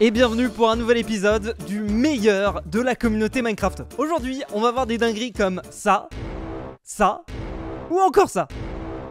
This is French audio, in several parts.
et bienvenue pour un nouvel épisode du meilleur de la communauté Minecraft. Aujourd'hui, on va voir des dingueries comme ça, ça, ou encore ça.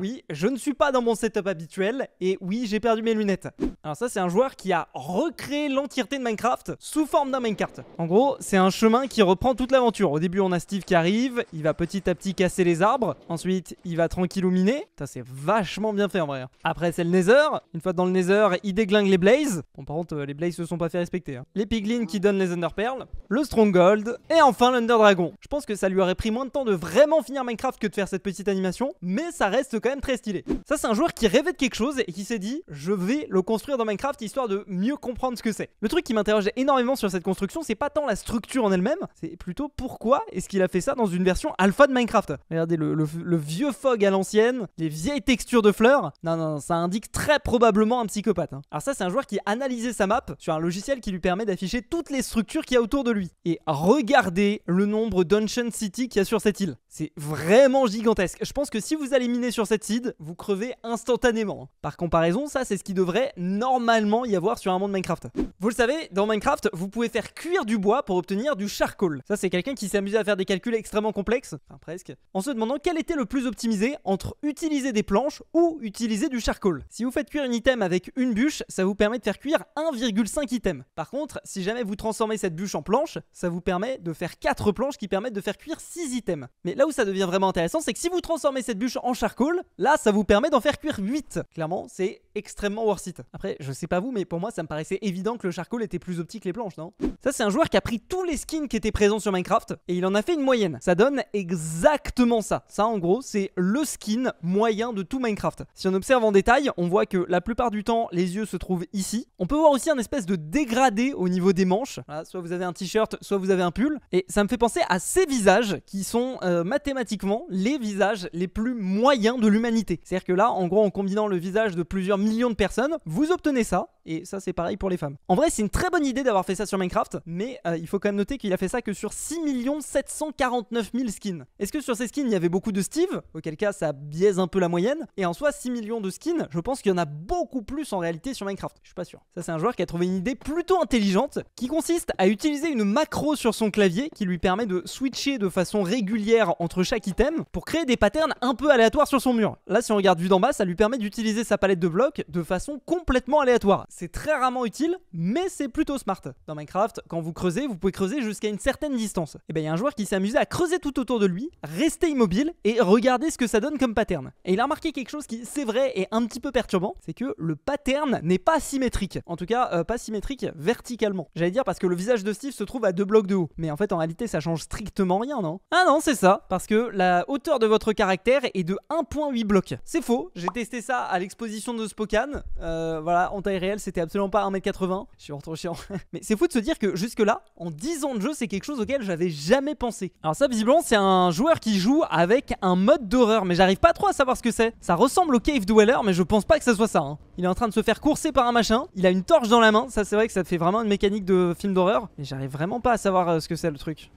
Oui, je ne suis pas dans mon setup habituel et oui, j'ai perdu mes lunettes. Alors ça, c'est un joueur qui a recréé l'entièreté de Minecraft sous forme d'un minecart. En gros, c'est un chemin qui reprend toute l'aventure. Au début, on a Steve qui arrive, il va petit à petit casser les arbres. Ensuite, il va tranquillou miner. c'est vachement bien fait en vrai. Hein. Après, c'est le Nether. Une fois dans le Nether, il déglingue les Blazes. Bon, par contre, euh, les Blazes se sont pas fait respecter. Hein. Les Piglins qui donnent les underpearls, Le Stronghold. Et enfin, dragon. Je pense que ça lui aurait pris moins de temps de vraiment finir Minecraft que de faire cette petite animation. Mais ça reste quand même très stylé. Ça, c'est un joueur qui rêvait de quelque chose et qui s'est dit je vais le construire dans Minecraft histoire de mieux comprendre ce que c'est. Le truc qui m'interroge énormément sur cette construction, c'est pas tant la structure en elle-même, c'est plutôt pourquoi est-ce qu'il a fait ça dans une version alpha de Minecraft. Regardez le, vieux fog à l'ancienne, les vieilles textures de fleurs. Non, non, ça indique très probablement un psychopathe. Hein. Alors, ça, c'est un joueur qui analysé sa map sur un logiciel qui lui permet d'afficher toutes les structures qu'il y a autour de lui. Et regardez le nombre d'Ancient City qu'il y a sur cette île. C'est vraiment gigantesque. Je pense que si vous allez miner sur cette vous crevez instantanément. Par comparaison, ça c'est ce qui devrait normalement y avoir sur un monde Minecraft. Vous le savez, dans Minecraft, vous pouvez faire cuire du bois pour obtenir du charcoal. Ça c'est quelqu'un qui s'est amusé à faire des calculs extrêmement complexes, presque, en se demandant quel était le plus optimisé entre utiliser des planches ou utiliser du charcoal. Si vous faites cuire un item avec une bûche, ça vous permet de faire cuire 1,5 item. Par contre, si jamais vous transformez cette bûche en planche, ça vous permet de faire 4 planches qui permettent de faire cuire 6 items. Mais là où ça devient vraiment intéressant, c'est que si vous transformez cette bûche en charcoal, Là, ça vous permet d'en faire cuire 8. Clairement, c'est extrêmement worth it. Après, je sais pas vous, mais pour moi, ça me paraissait évident que le charcoal était plus optique que les planches, non Ça, c'est un joueur qui a pris tous les skins qui étaient présents sur Minecraft et il en a fait une moyenne. Ça donne exactement ça. Ça, en gros, c'est le skin moyen de tout Minecraft. Si on observe en détail, on voit que la plupart du temps, les yeux se trouvent ici. On peut voir aussi un espèce de dégradé au niveau des manches. soit vous avez un t-shirt, soit vous avez un pull. Et ça me fait penser à ces visages qui sont euh, mathématiquement les visages les plus moyens de c'est-à-dire que là, en gros, en combinant le visage de plusieurs millions de personnes, vous obtenez ça, et ça c'est pareil pour les femmes. En vrai, c'est une très bonne idée d'avoir fait ça sur Minecraft, mais euh, il faut quand même noter qu'il a fait ça que sur 6 749 000 skins. Est-ce que sur ces skins, il y avait beaucoup de Steve Auquel cas, ça biaise un peu la moyenne. Et en soi, 6 millions de skins, je pense qu'il y en a beaucoup plus en réalité sur Minecraft. Je suis pas sûr. Ça, c'est un joueur qui a trouvé une idée plutôt intelligente qui consiste à utiliser une macro sur son clavier qui lui permet de switcher de façon régulière entre chaque item pour créer des patterns un peu aléatoires sur son mur. Là, si on regarde vu d'en bas, ça lui permet d'utiliser sa palette de blocs de façon complètement aléatoire c'est très rarement utile, mais c'est plutôt smart. Dans Minecraft, quand vous creusez, vous pouvez creuser jusqu'à une certaine distance. Et eh bien il y a un joueur qui s'est amusé à creuser tout autour de lui, rester immobile et regarder ce que ça donne comme pattern. Et il a remarqué quelque chose qui, c'est vrai, est un petit peu perturbant, c'est que le pattern n'est pas symétrique. En tout cas, euh, pas symétrique verticalement. J'allais dire parce que le visage de Steve se trouve à deux blocs de haut. Mais en fait, en réalité, ça change strictement rien, non Ah non, c'est ça, parce que la hauteur de votre caractère est de 1.8 blocs. C'est faux, j'ai testé ça à l'exposition de Spokane. Euh, voilà, en taille réelle, c'était absolument pas 1m80. Je suis trop chiant. Mais c'est fou de se dire que jusque-là, en 10 ans de jeu, c'est quelque chose auquel j'avais jamais pensé. Alors ça, visiblement, c'est un joueur qui joue avec un mode d'horreur, mais j'arrive pas trop à savoir ce que c'est. Ça ressemble au Cave Dweller, mais je pense pas que ça soit ça. Hein. Il est en train de se faire courser par un machin. Il a une torche dans la main. Ça, c'est vrai que ça fait vraiment une mécanique de film d'horreur. Mais j'arrive vraiment pas à savoir euh, ce que c'est le truc.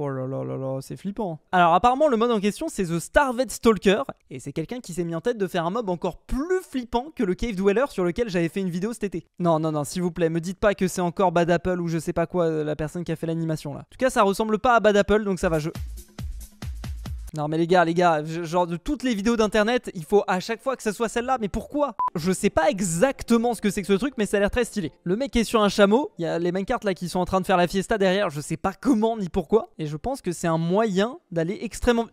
Oh là là là là, c'est flippant. Alors apparemment le mode en question c'est The Starved Stalker et c'est quelqu'un qui s'est mis en tête de faire un mob encore plus flippant que le Cave Dweller sur lequel j'avais fait une vidéo cet été. Non non non, s'il vous plaît, me dites pas que c'est encore Bad Apple ou je sais pas quoi euh, la personne qui a fait l'animation là. En tout cas, ça ressemble pas à Bad Apple donc ça va je non mais les gars, les gars, genre de toutes les vidéos d'internet, il faut à chaque fois que ce soit celle-là, mais pourquoi Je sais pas exactement ce que c'est que ce truc, mais ça a l'air très stylé. Le mec est sur un chameau, il y a les minecarts là qui sont en train de faire la fiesta derrière, je sais pas comment ni pourquoi, et je pense que c'est un moyen d'aller extrêmement...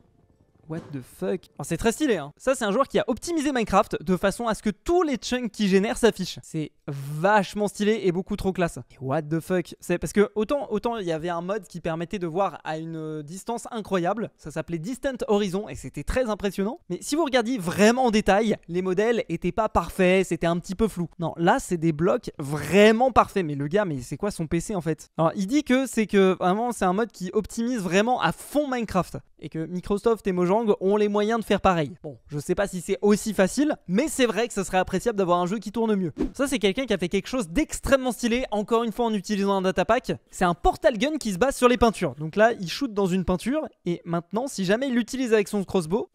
What the fuck oh, C'est très stylé, hein Ça, c'est un joueur qui a optimisé Minecraft de façon à ce que tous les chunks qu'il génère s'affichent. C'est vachement stylé et beaucoup trop classe. Et what the fuck C'est parce que autant autant il y avait un mode qui permettait de voir à une euh, distance incroyable, ça s'appelait Distant Horizon et c'était très impressionnant. Mais si vous regardiez vraiment en détail, les modèles étaient pas parfaits, c'était un petit peu flou. Non, là, c'est des blocs vraiment parfaits. Mais le gars, mais c'est quoi son PC en fait Alors, il dit que c'est que vraiment c'est un mode qui optimise vraiment à fond Minecraft et que Microsoft et Mojang ont les moyens de faire pareil. Bon, je sais pas si c'est aussi facile, mais c'est vrai que ça serait appréciable d'avoir un jeu qui tourne mieux. Ça, c'est quelqu'un qui a fait quelque chose d'extrêmement stylé, encore une fois en utilisant un datapack. C'est un portal gun qui se base sur les peintures. Donc là, il shoot dans une peinture, et maintenant, si jamais il l'utilise avec son crossbow...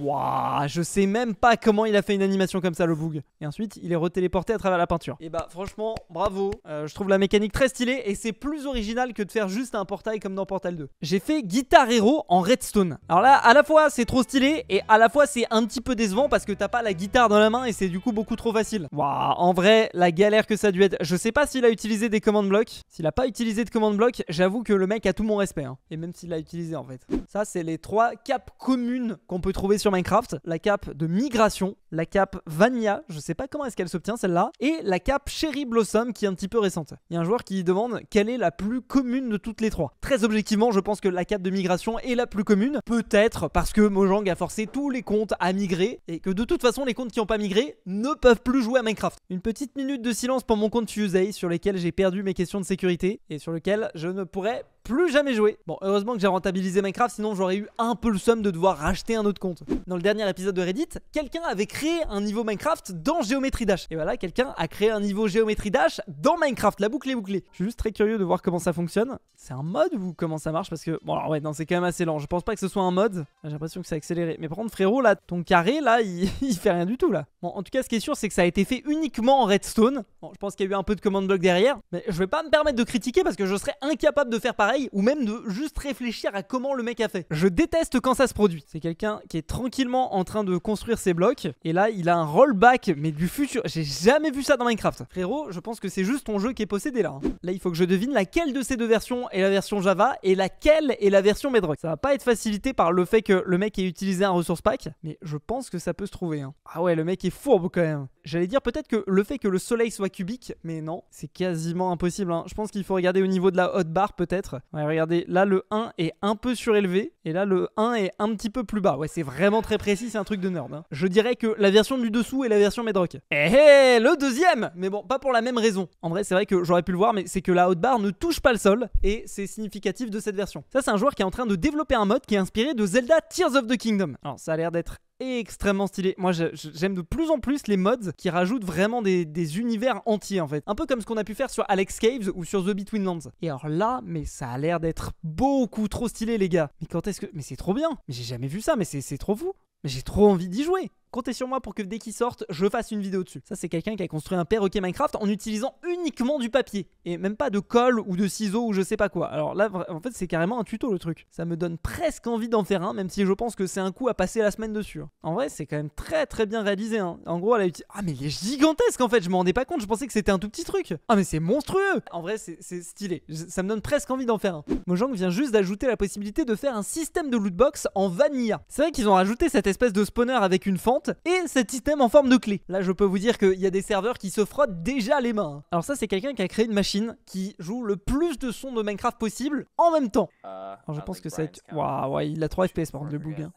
Waouh, je sais même pas comment il a fait une animation comme ça, le boug. Et ensuite, il est retéléporté à travers la peinture. Et eh bah, franchement, bravo. Euh, je trouve la mécanique très stylée et c'est plus original que de faire juste un portail comme dans Portal 2. J'ai fait Guitar Hero en Redstone. Alors là, à la fois, c'est trop stylé et à la fois, c'est un petit peu décevant parce que t'as pas la guitare dans la main et c'est du coup beaucoup trop facile. Waouh, en vrai, la galère que ça a dû être. Je sais pas s'il a utilisé des commandes blocs. S'il a pas utilisé de commandes blocs, j'avoue que le mec a tout mon respect. Hein. Et même s'il l'a utilisé en fait. Ça, c'est les trois caps communes qu'on peut trouver Minecraft, la cape de migration, la cape Vania, je sais pas comment est-ce qu'elle s'obtient celle-là, et la cape Cherry Blossom qui est un petit peu récente. Il y a un joueur qui demande quelle est la plus commune de toutes les trois. Très objectivement, je pense que la cape de migration est la plus commune, peut-être parce que Mojang a forcé tous les comptes à migrer, et que de toute façon les comptes qui n'ont pas migré ne peuvent plus jouer à Minecraft. Une petite minute de silence pour mon compte Fusei sur lequel j'ai perdu mes questions de sécurité, et sur lequel je ne pourrais plus jamais joué. Bon, heureusement que j'ai rentabilisé Minecraft, sinon j'aurais eu un peu le somme de devoir racheter un autre compte. Dans le dernier épisode de Reddit, quelqu'un avait créé un niveau Minecraft dans Géométrie Dash. Et voilà, quelqu'un a créé un niveau Géométrie Dash dans Minecraft. La boucle est bouclée. Je suis juste très curieux de voir comment ça fonctionne. C'est un mode ou comment ça marche Parce que, bon, alors ouais, non, c'est quand même assez lent. Je pense pas que ce soit un mode. Ah, j'ai l'impression que a accéléré. Mais par contre, frérot, là, ton carré, là, il... fait rien du tout, là. Bon, en tout cas, ce qui est sûr, c'est que ça a été fait uniquement en redstone. Bon, je pense qu'il y a eu un peu de command block derrière. Mais je vais pas me permettre de critiquer parce que je serais incapable de faire pareil ou même de juste réfléchir à comment le mec a fait. Je déteste quand ça se produit. C'est quelqu'un qui est tranquillement en train de construire ses blocs et là il a un rollback mais du futur. J'ai jamais vu ça dans Minecraft. Frérot, je pense que c'est juste ton jeu qui est possédé là. Hein. Là il faut que je devine laquelle de ces deux versions est la version Java et laquelle est la version Bedrock. Ça va pas être facilité par le fait que le mec ait utilisé un resource pack mais je pense que ça peut se trouver. Hein. Ah ouais le mec est fourbe quand même. J'allais dire peut-être que le fait que le soleil soit cubique, mais non, c'est quasiment impossible. Hein. Je pense qu'il faut regarder au niveau de la haute barre peut-être. Ouais, regardez, là le 1 est un peu surélevé, et là le 1 est un petit peu plus bas. Ouais, c'est vraiment très précis, c'est un truc de nerd. Hein. Je dirais que la version du dessous est la version Medrock. Eh hé, eh, le deuxième Mais bon, pas pour la même raison. En vrai, c'est vrai que j'aurais pu le voir, mais c'est que la haute barre ne touche pas le sol, et c'est significatif de cette version. Ça, c'est un joueur qui est en train de développer un mode qui est inspiré de Zelda Tears of the Kingdom. Alors, ça a l'air d'être extrêmement stylé. Moi, j'aime de plus en plus les mods qui rajoutent vraiment des, univers entiers en fait. Un peu comme ce qu'on a pu faire sur Alex Caves ou sur The Betweenlands. Et alors là, mais ça a l'air d'être beaucoup trop stylé, les gars. Mais quand est-ce que. Mais c'est trop bien. Mais j'ai jamais vu ça, mais c'est trop fou. Mais j'ai trop envie d'y jouer comptez sur moi pour que dès qu'ils sorte, je fasse une vidéo dessus. Ça, c'est quelqu'un qui a construit un perroquet Minecraft en utilisant uniquement du papier et même pas de colle ou de ciseaux ou je sais pas quoi. Alors là, en fait, c'est carrément un tuto le truc. Ça me donne presque envie d'en faire un, même si je pense que c'est un coup à passer la semaine dessus. Hein. En vrai, c'est quand même très très bien réalisé. Hein. En gros, elle a utilisé. Ah, mais il est gigantesque en fait, je m'en rendais pas compte, je pensais que c'était un tout petit truc. Ah, mais c'est monstrueux En vrai, c'est stylé. Ça me donne presque envie d'en faire un. Mojang vient juste d'ajouter la possibilité de faire un système de lootbox en vanilla. C'est vrai qu'ils ont rajouté cette espèce de spawner avec une fente et cet système en forme de clé. Là, je peux vous dire qu'il y a des serveurs qui se frottent déjà les mains. Alors ça, c'est quelqu'un qui a créé une machine qui joue le plus de sons de Minecraft possible en même temps. Euh, je pense que ça être... Waouh, ouais, il a 3 FPS par le bug.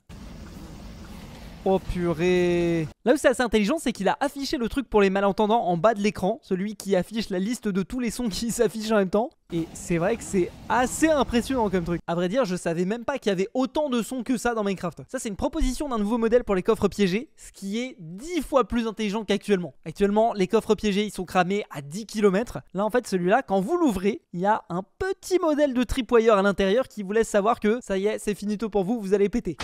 Oh purée Là où c'est assez intelligent, c'est qu'il a affiché le truc pour les malentendants en bas de l'écran, celui qui affiche la liste de tous les sons qui s'affichent en même temps. Et c'est vrai que c'est assez impressionnant comme truc. À vrai dire, je savais même pas qu'il y avait autant de sons que ça dans Minecraft. Ça, c'est une proposition d'un nouveau modèle pour les coffres piégés, ce qui est 10 fois plus intelligent qu'actuellement. Actuellement, les coffres piégés, ils sont cramés à 10 km. Là, en fait, celui-là, quand vous l'ouvrez, il y a un petit modèle de tripwire à l'intérieur qui vous laisse savoir que ça y est, c'est finito pour vous, vous allez péter.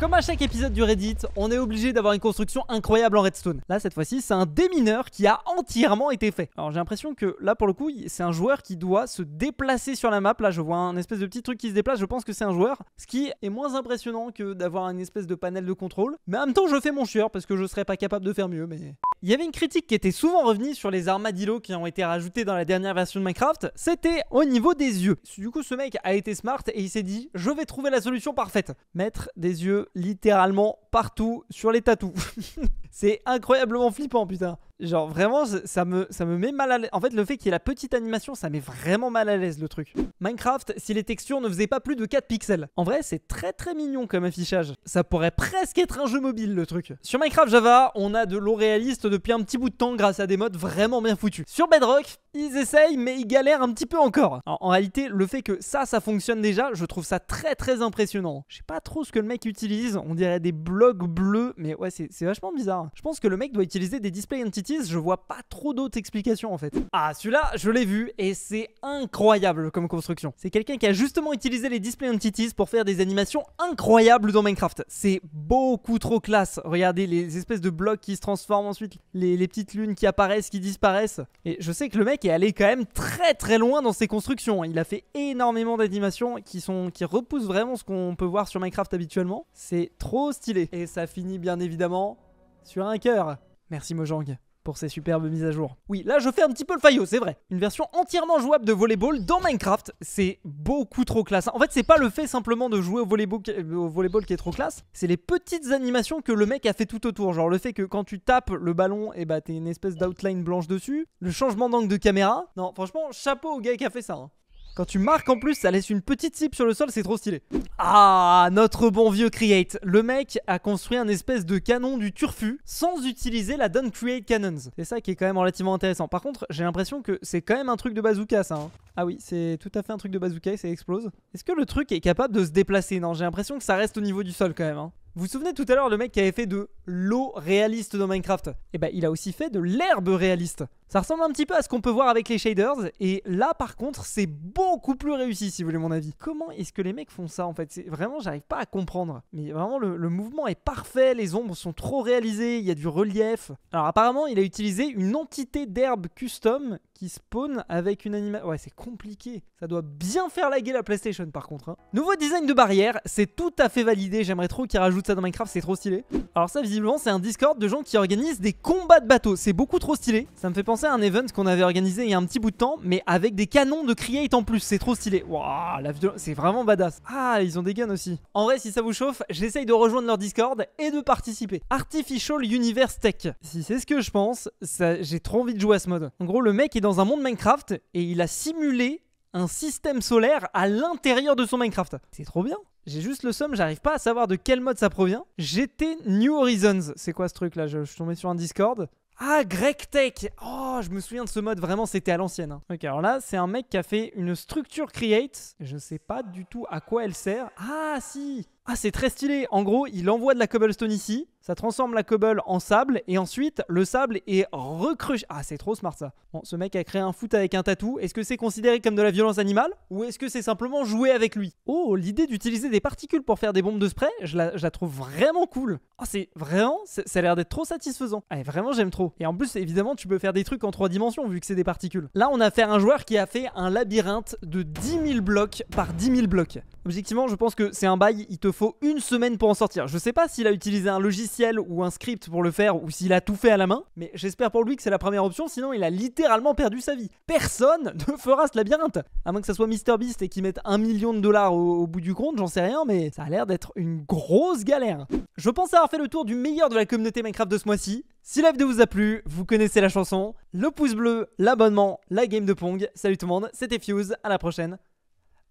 Comme à chaque épisode du Reddit, on est obligé d'avoir une construction incroyable en redstone. Là, cette fois-ci, c'est un démineur qui a entièrement été fait. Alors, j'ai l'impression que là, pour le coup, c'est un joueur qui doit se déplacer sur la map. Là, je vois un espèce de petit truc qui se déplace. Je pense que c'est un joueur. Ce qui est moins impressionnant que d'avoir une espèce de panel de contrôle. Mais en même temps, je fais mon chieur parce que je serais pas capable de faire mieux. Mais il y avait une critique qui était souvent revenue sur les armadillos qui ont été rajoutés dans la dernière version de Minecraft, c'était au niveau des yeux. Du coup, ce mec a été smart et il s'est dit je vais trouver la solution parfaite. Mettre des yeux littéralement partout sur les tatous. C'est incroyablement flippant, putain. Genre vraiment, ça me, ça me met mal à l'aise. En fait, le fait qu'il y ait la petite animation, ça met vraiment mal à l'aise le truc. Minecraft, si les textures ne faisaient pas plus de 4 pixels. En vrai, c'est très très mignon comme affichage. Ça pourrait presque être un jeu mobile le truc. Sur Minecraft Java, on a de l'eau réaliste depuis un petit bout de temps grâce à des modes vraiment bien foutus. Sur Bedrock, ils essayent, mais ils galèrent un petit peu encore. en réalité, le fait que ça, ça fonctionne déjà, je trouve ça très très impressionnant. Je sais pas trop ce que le mec utilise, on dirait des blocs bleus, mais ouais, c'est vachement bizarre. Je pense que le mec doit utiliser des display entities, je vois pas trop d'autres explications en fait. Ah, celui-là, je l'ai vu, et c'est incroyable comme construction. C'est quelqu'un qui a justement utilisé les display entities pour faire des animations incroyables dans Minecraft. C'est beaucoup trop classe. Regardez les espèces de blocs qui se transforment ensuite, les petites lunes qui apparaissent, qui disparaissent. Et je sais que le mec qui est quand même très très loin dans ses constructions. Il a fait énormément d'animations qui, qui repoussent vraiment ce qu'on peut voir sur Minecraft habituellement. C'est trop stylé. Et ça finit bien évidemment sur un cœur. Merci Mojang pour ces superbes mises à jour. Oui, là je fais un petit peu le faillot, c'est vrai. Une version entièrement jouable de volleyball dans Minecraft, c'est beaucoup trop classe. En fait, c'est pas le fait simplement de jouer au volleyball, euh, au qui est trop classe, c'est les petites animations que le mec a fait tout autour. Genre le fait que quand tu tapes le ballon, et eh bah t'es une espèce d'outline blanche dessus, le changement d'angle de caméra. Non, franchement, chapeau au gars qui a fait ça. Hein. Quand tu marques en plus, ça laisse une petite cible sur le sol, c'est trop stylé. Ah, notre bon vieux Create. Le mec a construit un espèce de canon du turfu sans utiliser la Don't Create Cannons. C'est ça qui est quand même relativement intéressant. Par contre, j'ai l'impression que c'est quand même un truc de bazooka ça. Hein. Ah oui, c'est tout à fait un truc de bazooka et ça explose. Est-ce que le truc est capable de se déplacer Non, j'ai l'impression que ça reste au niveau du sol quand même. Hein. Vous vous souvenez tout à l'heure le mec qui avait fait de l'eau réaliste dans Minecraft Eh ben il a aussi fait de l'herbe réaliste. Ça ressemble un petit peu à ce qu'on peut voir avec les shaders et là par contre c'est beaucoup plus réussi si vous voulez mon avis. Comment est-ce que les mecs font ça en fait Vraiment j'arrive pas à comprendre. Mais vraiment le, le, mouvement est parfait, les ombres sont trop réalisées, il y a du relief. Alors apparemment il a utilisé une entité d'herbe custom qui spawn avec une animation. Ouais, c'est compliqué. Ça doit bien faire laguer la PlayStation par contre. Hein. Nouveau design de barrière, c'est tout à fait validé. J'aimerais trop qu'ils rajoutent ça dans Minecraft, c'est trop stylé. Alors ça, visiblement, c'est un Discord de gens qui organisent des combats de bateaux. C'est beaucoup trop stylé. Ça me fait penser à un event qu'on avait organisé il y a un petit bout de temps, mais avec des canons de Create en plus. C'est trop stylé. Waouh, la violence, c'est vraiment badass. Ah, ils ont des guns aussi. En vrai, si ça vous chauffe, j'essaye de rejoindre leur Discord et de participer. Artificial Universe Tech. Si c'est ce que je pense, j'ai trop envie de jouer à ce mode. En gros, le mec est dans un monde Minecraft et il a simulé un système solaire à l'intérieur de son Minecraft. C'est trop bien. J'ai juste le somme, j'arrive pas à savoir de quel mode ça provient. GT New Horizons, c'est quoi ce truc là je, je, suis tombé sur un Discord. Ah, Greg Tech Oh, je me souviens de ce mode, vraiment c'était à l'ancienne. Hein. Ok, alors là, c'est un mec qui a fait une structure create. Je sais pas du tout à quoi elle sert. Ah, si ah, c'est très stylé. En gros, il envoie de la cobblestone ici, ça transforme la cobble en sable, et ensuite, le sable est recruché. Ah, c'est trop smart ça. Bon, ce mec a créé un foot avec un tatou. Est-ce que c'est considéré comme de la violence animale Ou est-ce que c'est simplement jouer avec lui Oh, l'idée d'utiliser des particules pour faire des bombes de spray, je la, trouve vraiment cool. Ah, c'est vraiment, ça a l'air d'être trop satisfaisant. Ah, vraiment, j'aime trop. Et en plus, évidemment, tu peux faire des trucs en trois dimensions vu que c'est des particules. Là, on a fait un joueur qui a fait un labyrinthe de 10 000 blocs par 10 000 blocs. Objectivement, je pense que c'est un bail, il faut une semaine pour en sortir. Je sais pas s'il a utilisé un logiciel ou un script pour le faire ou s'il a tout fait à la main, mais j'espère pour lui que c'est la première option, sinon il a littéralement perdu sa vie. Personne ne fera ce labyrinthe À moins que ça soit MrBeast et qu'il mette un million de dollars au, bout du compte, j'en sais rien, mais ça a l'air d'être une grosse galère. Je pense avoir fait le tour du meilleur de la communauté Minecraft de ce mois-ci. Si la vidéo vous a plu, vous connaissez la chanson, le pouce bleu, l'abonnement, la game de Pong. Salut tout le monde, c'était Fuse, à la prochaine,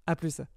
à plus.